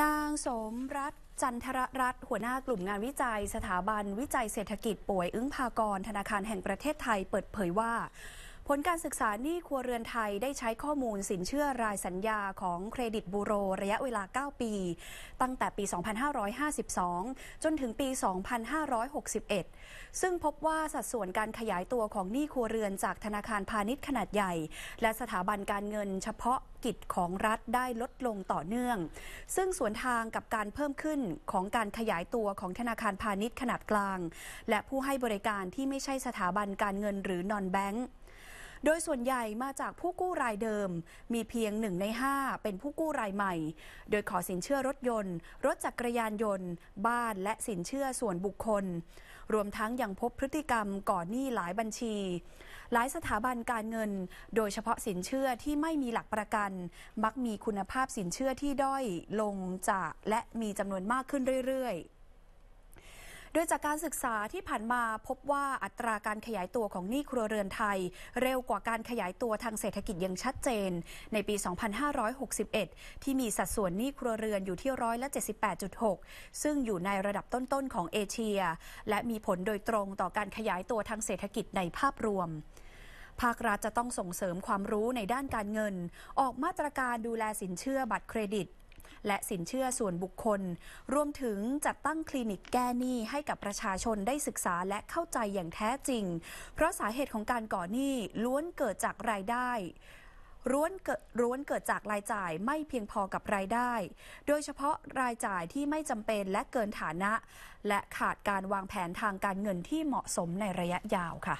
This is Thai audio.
นางสมรัตจันทรรัตน์หัวหน้ากลุ่มงานวิจัยสถาบันวิจัยเศรษฐกิจป่วยอึ้งพากรธนาคารแห่งประเทศไทยเปิดเผยว่าผลการศึกษานี่ครัวเรือนไทยได้ใช้ข้อมูลสินเชื่อรายสัญญาของเครดิตบูโรระยะเวลา 9 ปี ตั้งแต่ปี 2552 จนถึงปี 2561 ซึ่งพบว่าสัดส่วนการขยายตัวของหนี้ครัวเรือนจากธนาคารพาณิชย์ขนาดใหญ่ และสถาบันการเงินเฉพาะกิจของรัฐได้ลดลงต่อเนื่อง ซึ่งสวนทางกับการเพิ่มขึ้นของการขยายตัวของธนาคารพาณิชย์ขนาดกลาง และผู้ให้บริการที่ไม่ใช่สถาบันการเงินหรือนอนแบงค์โดยส่วนใหญ่มาจากผู้กู้รายเดิม มีเพียงหนึ่งใน 5 เป็นผู้กู้รายใหม่ โดยขอสินเชื่อรถยนต์ รถจักรยานยนต์ บ้าน และสินเชื่อส่วนบุคคล รวมทั้งยังพบพฤติกรรมก่อหนี้หลายบัญชี หลายสถาบันการเงิน โดยเฉพาะสินเชื่อที่ไม่มีหลักประกัน มักมีคุณภาพสินเชื่อที่ด้อยลงจากและมีจำนวนมากขึ้นเรื่อยๆโดยจากการศึกษาที่ผ่านมาพบว่าอัตราการขยายตัวของหนี้ครัวเรือนไทย เร็วกว่าการขยายตัวทางเศรษฐกิจอย่างชัดเจน ในปี 2561 ที่มีสัดส่วนหนี้ครัวเรือนอยู่ที่ร้อยละ78.6 ซึ่งอยู่ในระดับต้น ๆ ของเอเชีย และมีผลโดยตรงต่อการขยายตัวทางเศรษฐกิจในภาพรวม ภาครัฐจะต้องส่งเสริมความรู้ในด้านการเงิน ออกมาตรการดูแลสินเชื่อบัตรเครดิตและสินเชื่อส่วนบุคคล รวมถึงจัดตั้งคลินิกแก้หนี้ให้กับประชาชนได้ศึกษาและเข้าใจอย่างแท้จริง เพราะสาเหตุของการก่อหนี้ล้วนเกิดจากรายได้ร้วนเกิดร้วนเกิดจากรายจ่ายไม่เพียงพอกับรายได้ โดยเฉพาะรายจ่ายที่ไม่จำเป็นและเกินฐานะ และขาดการวางแผนทางการเงินที่เหมาะสมในระยะยาวค่ะ